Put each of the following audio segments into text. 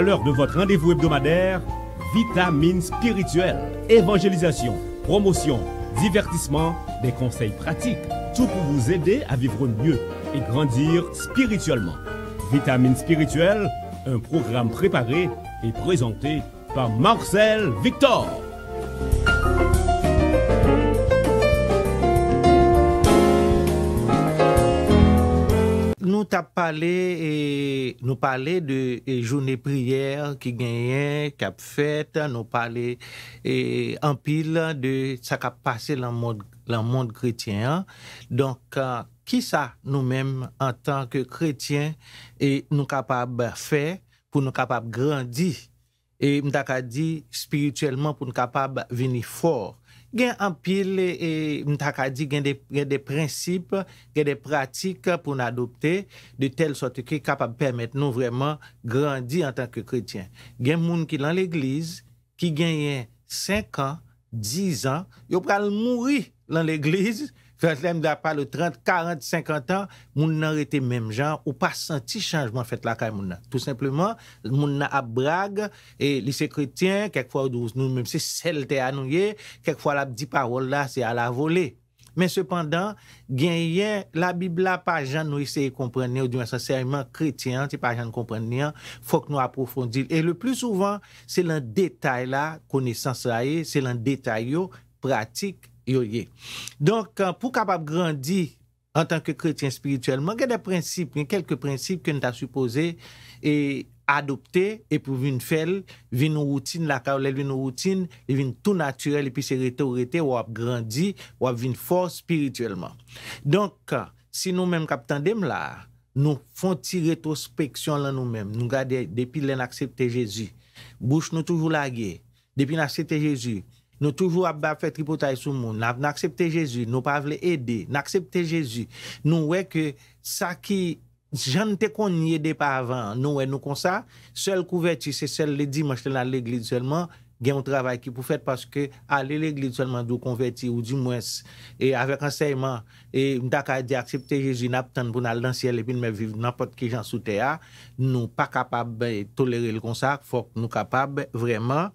à l'heure de votre rendez-vous hebdomadaire, Vitamine spirituelle, évangélisation, promotion, divertissement, des conseils pratiques, tout pour vous aider à vivre mieux et grandir spirituellement. Vitamine spirituelle, un programme préparé et présenté par Marcel Victor. nous t'a parlé et nous parlé de e journée prière qui gagnait, qui a fait, nous parlé et en pile de ça qui a passé dans le monde, le monde chrétien. Donc e qui ça nous-mêmes en tant que chrétiens et nous capables faire pour nous capables grandir et nous dit spirituellement pour nous capables venir fort Gen anpil, e, e, mta ka di gen de prinsip, gen de pratik pou nan adopte de tel sote ki kapab permit nou vreman grandi an tanke kretyen. Gen moun ki lan l'eglize ki genyen 5 an, 10 an, yo pral mouri lan l'eglize. Fèlèm da pa le 30, 40, 50 an, moun nan rete menm jan ou pa santi chanjman fèt la kay moun nan. Tout sepleman, moun nan ap brag, e li se kretyen, kek fwa ou douz nou menm se selte anouye, kek fwa la di parol la se ala vole. Men sepandan, gen yen, la bibla pa jan nou eseye komprennen ou di wensan seryman kretyen, se pa jan komprennen, fòk nou aprofondil. E le plou souvan, se lan detay la konesans raye, se lan detay yo pratik, yo ye. Donk, euh, pou kap ap grandi an tanke kretien spirituelman, gen de prinsip, gen kelke prinsip ke nou ta supose, adopte, epou vin fèl, vin nou routine, la kaolel, vin nou routine, vin tout naturel, epi se rete ou rete, wap grandi, wap vin fòr spirituelman. Donk, euh, si nou men kap tendem la, nou fon ti retrospeksyon lan nou men, nou gade depi len aksepte Jezou. Bouch nou toujou la ge, depi nan aksepte Jezou, nou toujou ap ba fè tri potay sou moun, nap n'aksepte Jezou, nou pa vle ede, n'aksepte Jezou, nou wè ke sa ki jan te kon yede pa avan, nou wè nou konsa, sel kou veti, se sel le di manjte nan l'Eglide selman, gen ou travay ki pou fèt paske alè l'Eglide selman dou kon veti ou di mwès, e avek anseyman, e mdaka e di aksepte Jezou, nap tan pou nan l'dansyele, epi nou mè viv nanpot ki jan soute ya, nou pa kapab tolere l'konsa, fòk nou kapab, vreman,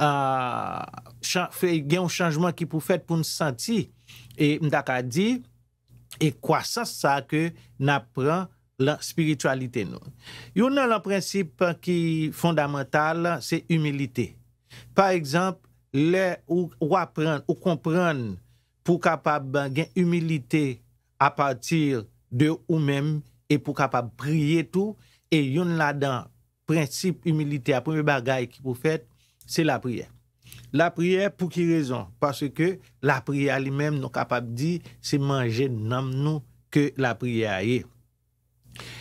Euh, fè gen ou chanjman ki pou fèt pou n senti, e mdaka di, e kwa sa sa ke nan pran la spiritualite nou. Yon nan lan prinsip ki fondamental, se umilite. Par ekzamp, le ou apren, ou kompran, pou kapab gen umilite a patir de ou mem, e pou kapab priye tou, e yon nan prinsip umilite a pou mè bagay ki pou fèt, Se la priye. La priye pou ki rezon? Pase ke la priye li menm nou kapap di se manje nanm nou ke la priye a ye.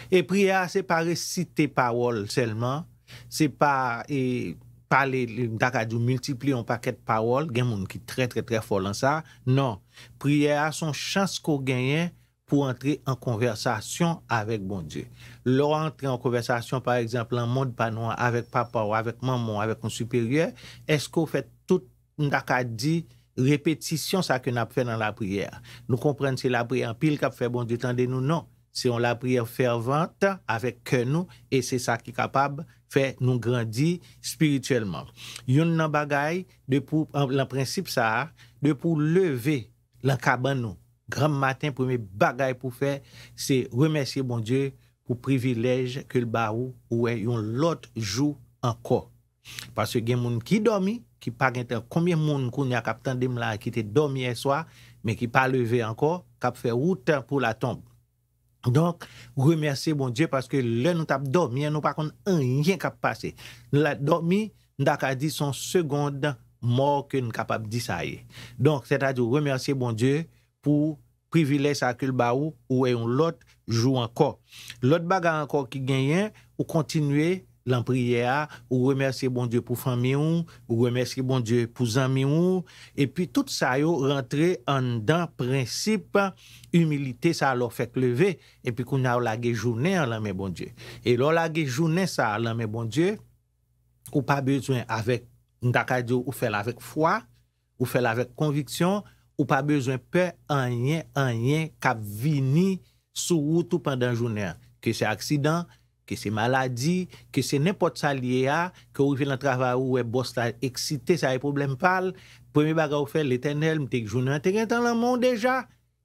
E priye a se pare site parol selman. Se pare, e pale, da ka di ou multipli ou pa ket parol. Gen moun ki tre tre tre fol an sa. Non, priye a son chans ko genyen. pour entrer en conversation avec bon Dieu. Leur entrer en conversation, par exemple, en monde avec papa ou avec maman, avec un supérieur, est-ce qu'on fait tout, on dit, répétition, ça que a fait dans la prière. Nous comprenons que c'est la prière en pile qu'a fait bon Dieu, tendez-nous, non. C'est la prière fervente avec que nous, et c'est ça qui est capable de faire nous grandir spirituellement. Il y a de pour, en, principe ça, de pour lever la grand matin, premier bagaille pour faire, c'est remercier bon Dieu pour le privilège que le barou ou l'autre jour encore. Parce que y a des gens qui dorment, qui pas combien de monde qu'on a qui était dormi hier soir mais qui pas levé encore, qui fait route pour la tombe. Donc, remercier bon Dieu parce que là, nous avons dormi, nous pas rien qui a passé. Nous avons dormi, nous avons dit son seconde mort que nous capable capables Donc, c'est-à-dire remercier bon Dieu pour priviles akil ba ou, ou e yon lot jou anko. Lot baga anko ki genyen, ou kontinue lan priye a, ou remersi bon die pou fami ou, ou remersi bon die pou zami ou, epi tout sa yo rentre an dan prinsip, umilite sa lo fek leve, epi kou nou la gejounen lan men bon die. E lo la gejounen sa lan men bon die, ou pa bezwen avèk ndakay diyo ou fèl avèk fwa, ou fèl avèk konviksyon, Ou pa bezwen pe anyen anyen kap vini sou woutou pandan jounen. Ke se aksidan, ke se maladi, ke se nepot sa liye a, ke ou vi lan travay ou e bosta eksite, sa e problem pal. Premi bagay ou fe l'eternel, mte ki jounen anteren tan lan moun deja,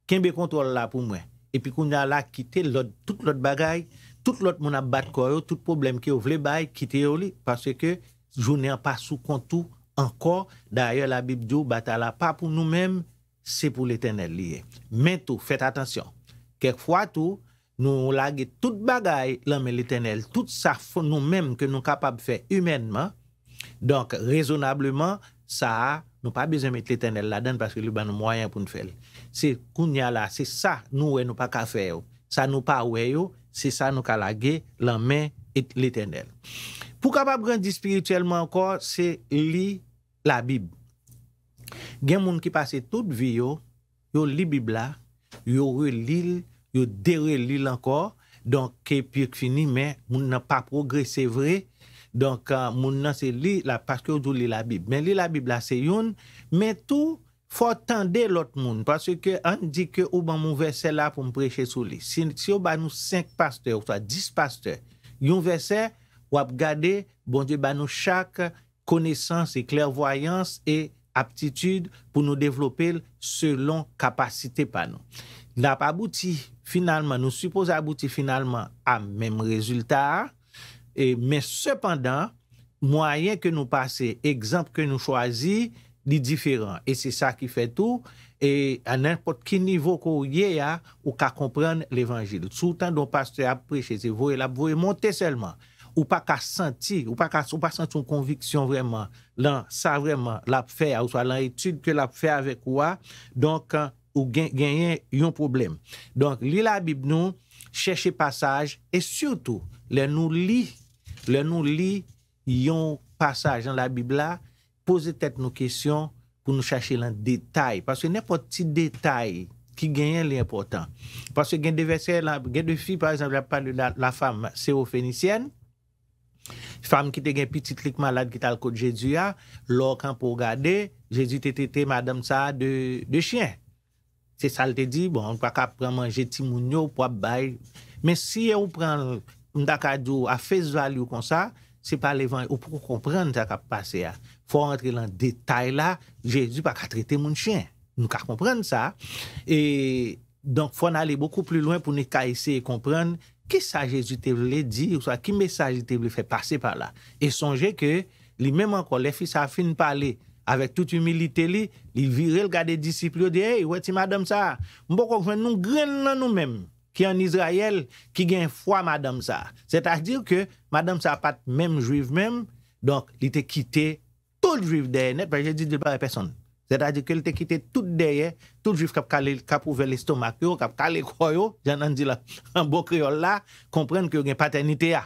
ken be kontrol la pou mwen. E pi koun jan la kite lout, tout lout bagay, tout lout moun ap bat koryo, tout problem ki ou vle bagay, kite yo li. Pase ke jounen pa sou kontou ankon, daye la bib diyo bat ala pa pou nou menm, se pou l'Etenel liye. Men tou, fèt atensyon, kèk fwa tou, nou lage tout bagay l'anmen l'Etenel, tout sa nou men ke nou kapab fè humanman, donk rezonableman, sa nou pa bezèm et l'Etenel la den paske li ban nou mwayen pou nou fèl. Se kounya la, se sa nou wè nou pa ka fè yo, sa nou pa wè yo, se sa nou ka lage l'anmen et l'Etenel. Pou kapab rendi spirituelman ankor, se li la Bibb. gen moun ki pase tout vi yo, yo li bib la, yo re li, yo de re li lankor, donk ke pye k fini, men moun nan pa progrese vre, donk euh, moun nan se li la, paske yo jou li la bib, men li la bib la se yon, men tou, fò tande lot moun, paske an di ke ou ban moun vese la, pou m preche sou li, si yo ban nou 5 pasteur, ou sa 10 pasteur, yon vese, wap gade, bon di ban nou chak, konesans e klervoyans, e klervoyans, aptitude pour nous développer selon capacité par nous. N'a pas abouti finalement, nous supposons aboutir finalement à même résultat, et, mais cependant, moyen que nous passons, exemple que nous choisissons, est différent. Et c'est ça qui fait tout. Et à n'importe quel niveau qu'on y a, hein, ou qu'à comprendre l'évangile. Tout le temps, dont pasteur a prêché, c'est vous et la vous seulement ou pas qu'à sentir, ou pas qu'à ou pas sentir une conviction vraiment, là, ça vraiment, l'a fait, ou soit l'étude que l'a fait avec quoi, donc, euh, ou gagner un problème. Donc, lis la Bible, nous, chercher passage, et surtout, les nous lit, le nous lit, un passage dans la Bible là, peut tête nos questions pour nous chercher dans détail, parce que n'importe petit détail, qui gagne l'important. Parce que il y a des versets, il filles, par exemple, la, la, la femme sérophénicienne, S'fam ki te gen piti trik malad ki tal kote Jezu ya, ah, lor kan pou gade, Jezu te tete madam sa de chien. Se sal te di, bon, pa ka pran manje ti moun yo, po ap bay. Men si ou pran mdaka di ou a fez vali ou kon sa, se pa levany, ou pou kompran sa ka pase ya. Ah. Fwa rentre lan detay la, Jezu pa ka tete moun chien. Nou ka kompran sa. E, donk fwa n'ale boku pli lwen pou ne ka ese kompran que ça jésus te voulait dire, ou qui message te voulait faire passer par là Et songez que lui même encore, les fils sa fin avec toute toute humilité li, le vire le disciples, il hey, ti madame ça, nous kon Nous, nous gren nous-mêmes. Qui en Israël qui gagne foi madame ça. C'est-à-dire que madame ça pas même juive, même, donc il te quitté, tout juif de je de parler personne. Se ta di ke el te kite tout deye, tout jif kap pouvel estomak yo, kap kalekoy yo, jan an di la, an bokri yo la, komprenn ki yo gen paternite ya.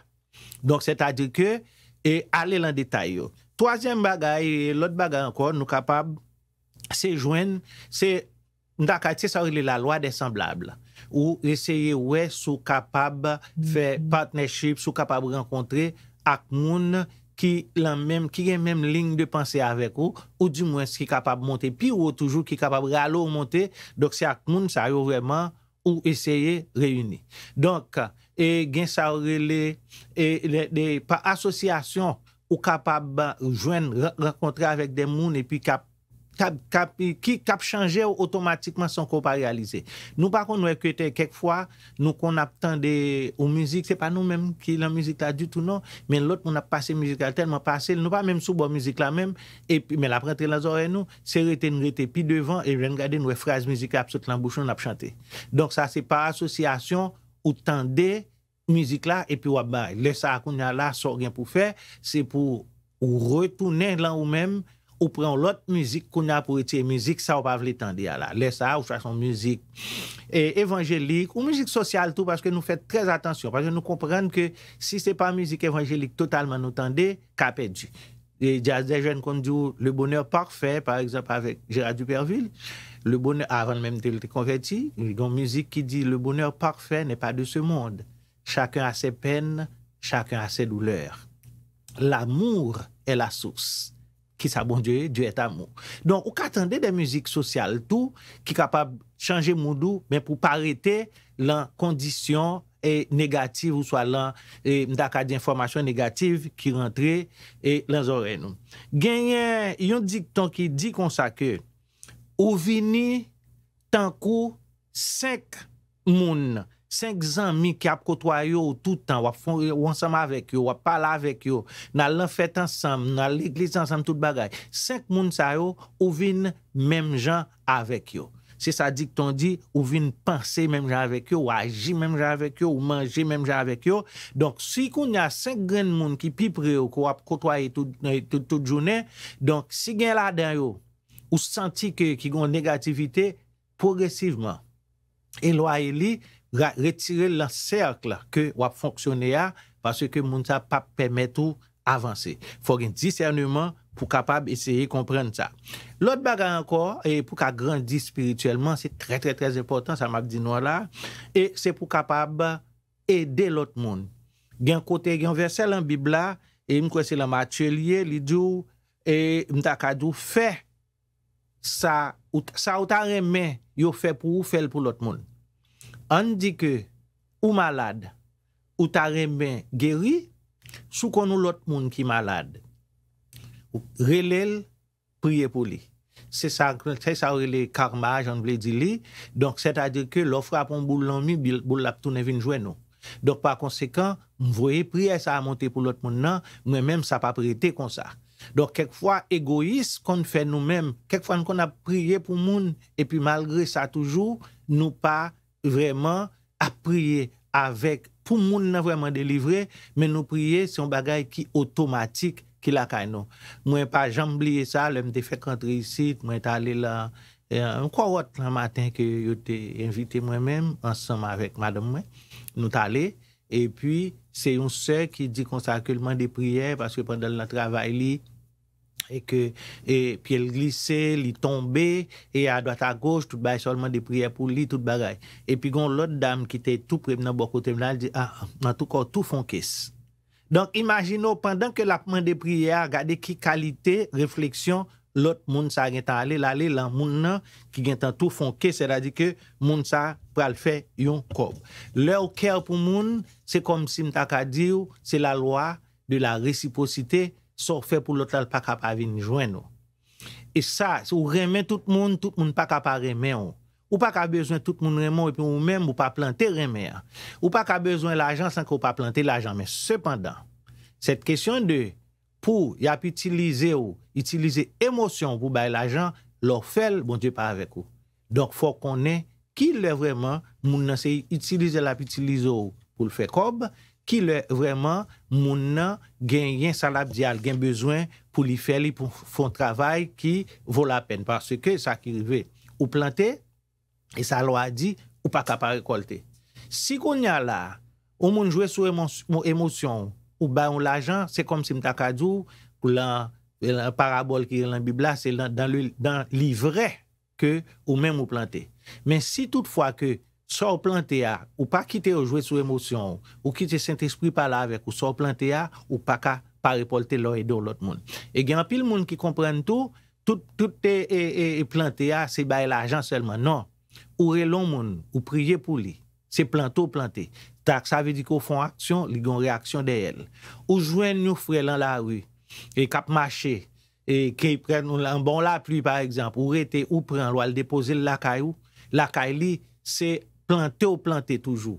Donk se ta di ke, e ale lan detay yo. Toazen bagay, lot bagay anko, nou kapab se jwen, se, nou takat se sa ou li la loa desemblable. Ou eseye we sou kapab fe partnership, sou kapab renkontre ak moun. ki gen menm lign de panse avek ou, ou di mwen se ki kapab monte, pi ou ou toujou ki kapab ralo ou monte, dok se ak moun sa yo vreman ou eseye reyuni. Donk, gen sa ou rele, pa asosyasyon ou kapab jwen, rakontre avek de moun, epi kap, ki ap chanje ou otomatikman son ko pa realize. Nou pa kon nou e kwe te kek fwa, nou kon ap tan de ou mizik, se pa nou menm ki lan mizik la du tout non, men lout moun ap pase mizik al ten, moun ap pase, nou pa menm sou bo mizik la menm, e men la prentre lan zore nou, se rete, nou rete pi devan, e jen gade nou e fraz mizik ap sot lan bouchon ap chante. Donk sa se pa asosiasyon ou tan de mizik la, e pi wabay, le sa akoun ya la, sor gen pou fe, se pou ou retoune lan ou menm, ou prenons l'autre musique qu'on a pour étudier. musique ça on pas l'étendre là laisse ça ou façon musique et évangélique ou musique sociale e, tout parce que nous faisons très attention parce que nous comprenons que si c'est pas musique évangélique totalement nous tendez qu'a perdu et des jeunes ont dit le bonheur parfait par exemple avec Gérard Duperville le bonheur avant même de le converti une musique qui dit le bonheur parfait n'est pas de ce monde chacun a ses peines chacun a ses douleurs l'amour est la source Ki sa bon djouye, djouye ta mou. Don, ou katande de mouzik sosyal tou, ki kapab chanje moun dou, men pou parete lan kondisyon negatif, ou swa lan mdaka di informasyon negatif, ki rentre lan zore nou. Genye, yon dikton ki di konsa ke, ou vini tankou sek moun nan. 5 zanmi ki ap kotoay yo toutan, wap fwonsam avek yo, wap pala avek yo, nan lan fèt ansam, nan liglis ansam tout bagay, 5 moun sa yo, ou vin mem jan avek yo. Se sa dik ton di, ou vin panse mem jan avek yo, ou aji mem jan avek yo, ou manje mem jan avek yo. Donk, si koun ya 5 gren moun ki pipre yo, kou ap kotoay tout jounen, donk, si gen la den yo, ou santi ke yo ki gon negativite, progresiveman, e lwa e li, retire lan serk la ke wap fonksyonè ya pasè ke moun sa pa pèmèt ou avansè. Fò gen disernèman pou kapab esèye komprenn sa. Lot baga ankor, pou ka grandis spirituelman, se tre tre trez epotan sa magdino la, e se pou kapab edè lot moun. Gen kote gen verse lan bibla, e mkwese lan matyèl ye, li djou, e mta kadou, sa ou ta remè yo fè pou ou fèl pou lot moun. An di ke ou malade, ou ta remben geri, sou kon ou lot moun ki malade. Ou relel, priye pou li. Se sa rele karma, jan vle di li, donk se ta di ke lofrapon bou lomi, bou lak tou nevin jwen nou. Donk pa konsekant, mwoye priye sa a monte pou lot moun nan, mwen menm sa pa priyete kon sa. Donk kek fwa egois kon fwe nou menm, kek fwa mwen kon a priye pou moun, epi malgre sa toujou, nou pa priye. Vreman ap prie avek pou moun nan vreman delivre, men nou prie son bagay ki otomatik ki lakay nou. Mwen pa jambliye sa, lèm te fekantri isi, mwen tale la, mwen kwa wot la matin ke yote invite mwen men, ansanm avek madame mwen, nou tale. E pi se yon se ki di konsakulman de priye, paske pandal la travay li. pi el glise, li tombe e a doat a goj, tout bae solman de priye pou li, tout bae epi gon lot dam ki te tou prebna bo kotebna, di a, nan tou kor tou fonkes donk imagino pendan ke lapman de priye a gade ki kalite, refleksyon, lot moun sa gen tan ale, lale lan moun nan ki gen tan tou fonkes, se da di ke moun sa pral fe yon kob lor kèr pou moun se kom si mta ka diw, se la lwa de la resiposite Sò fè pou lotal pa ka pa vinjwen nou. E sa, ou remè tout moun, tout moun pa ka pa remè ou. Ou pa ka bezwen tout moun remè ou, epi moun mèm ou pa plante remè an. Ou pa ka bezwen l'ajan san ki ou pa plante l'ajan. Men sepandan, set kèsyon de pou y ap itilize ou, itilize emosyon pou bay l'ajan, lò fèl bon diè pa avèk ou. Donk fò konè ki lè vreman, moun nan se itilize l'ap itilize ou pou l'fè kob, moun nan se itilize l'ap itilize ou pou l'fè kob, ki lè vreman moun nan gen yen salab diyal, gen bezwen pou li fè li pou fon travay ki vò la pen, parce ke sa ki lè ou plantè, e sa lò a di ou pa kapare koltè. Si kon n'ya la, ou moun jwè sou moun emosyon, ou bayon la jan, se kom si mta kadzou, ou la e parabol ki lè an bibla, se dan li vre ke ou men mou plantè. Men si toutfwa ke, Sò ou plante ya, ou pa kite ou jwè sou emosyon, ou kite sent espri pa la vek, ou sò ou plante ya, ou pa ka pa repolte lò e do lòt moun. E gen apil moun ki komprende tou, tout te e, e, e plante ya, se baye la jan selman. Non, ou re lon moun, ou priye pou li, se plante ou plante. Tak, sa ve di ko fon aksyon, li gwen re aksyon de el. Ou jwè nou fre lan la wè, e kap mache, e ki pren nou lan bon la plu, par ekzamp, ou re te ou pren lò al depoze l lakay ou, lakay li, se... Planté ou planté toujou.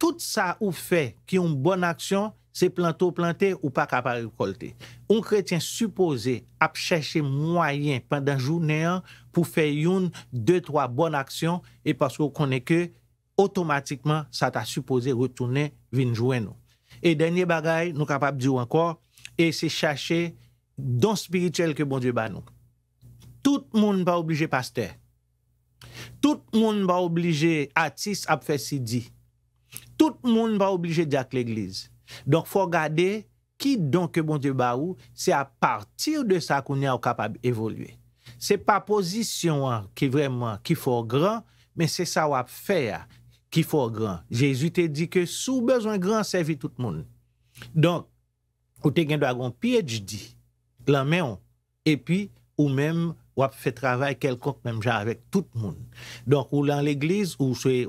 Tout sa ou fè ki yon bon aksyon, se planté ou planté ou pa kapap rekolté. Un kretien supposé ap chèche mwayen pandan jounen an pou fè yon dey to a bon aksyon e paskou konen ke otomatikman sa ta supposé retounen vinjouen nou. E denye bagay nou kapap di ou ankor e se chèche don spirituel ke bon die ban nou. Tout moun pa oblige pas tèr. Tout moun ba oblige atis ap fesi di. Tout moun ba oblige diak l'eglize. Donk fò gade ki donk e bon diou ba ou, se a partir de sa koun ya ou kapab evolue. Se pa pozisyon an ki vreman ki fò gran, men se sa wap fè a ki fò gran. Jezu te di ke sou bezon gran sevi tout moun. Donk, ou te gen do agon PhD, lan men ou, e pi ou men mwen. ou ap fè travay kelkonk mèm jan avèk tout moun. Donk ou dans l'église ou c'est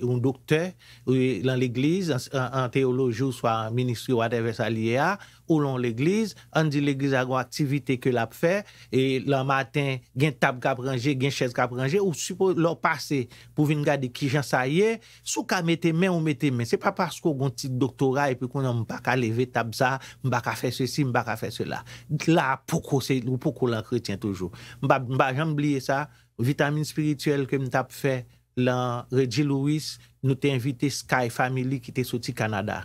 un docteur ou dans l'église an teoloji ou swa ministri ou adèvè sa à ou lon l'Eglise, an di l'Eglise agon aktivite ke la pou fè, e lan matin, gen tab gabranje, gen chèze gabranje, ou supo lor passe pou vin gade ki jan sa ye, sou ka mette men ou mette men. Se pa pasko gon tit doktora, epi konan m baka leve tab sa, m baka fè se si, m baka fè se la. La pou kou lan kretien toujou. M ba jan mbliye sa, Vitamine Spirituelle ke m tap fè, lan Redji Louis, nou te invite Sky Family ki te soti Kanada.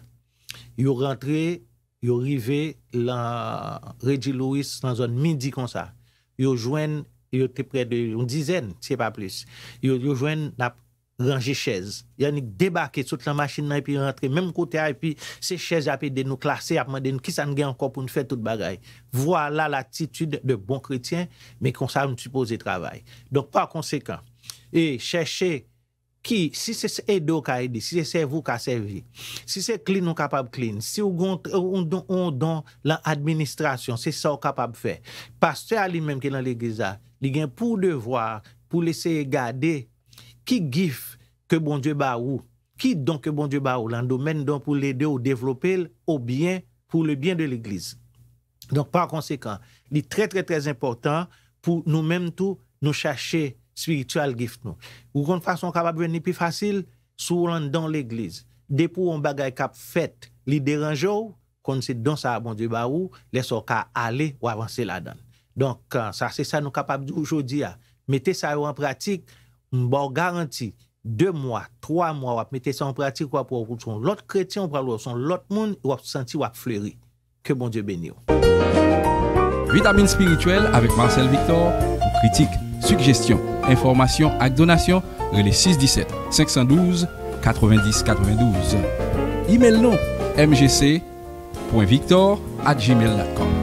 Yo rentre, yo rive la Reggie louis dans zone midi comme ça. Yo joué, yo te près de une dizaine, c'est pas plus. Yo yo rangé la chaises. chaise. a débarqué toute la machine et puis rentrer même côté et puis ces chaises à de nous classer à demander qui ça gagne encore pour nous faire toute bagaille. Voilà l'attitude de bon chrétien mais comme ça nous supposé travail. Donc par conséquent et chercher qui si se edo ka edi, si se servou ka servi, si se clean ou capable clean, si ou gon, ou don, ou don c'est administrasyon, se sa ou kapab fe. même a li menm ki il l'Église li gen pou devoir, pou lese garder ki gif que bon Dieu ba ou, ki don ke bon Dieu ba ou lan domen don pou l'ede ou développer au bien pour le bien de l'Église. Donc, par conséquent, il très, très, très important pour nous-mêmes tout, nous chercher spiritual gift nou. Ou kon fason kapap veni pi fasil, sou lan dan l'eglize. Depou wan bagay kap fet, li deranjou, kon se don sa, bon die barou, leso ka ale wavansi la dan. Don, euh, sa se sa nou kapap di oujodi ya. Mete sa yo an pratik, mba garantik, de mwa, trwa mwa wap, mete sa an pratik wap wap wap wap wap wap, son lot kreti, son lot moun, wap senti wap fleri. Ke bon die beni yo. Vitamine Spirituel avik Marcel Victor, ou kritik, suggestions, informations et donations, relais 617 512 90 92. Email non gmail.com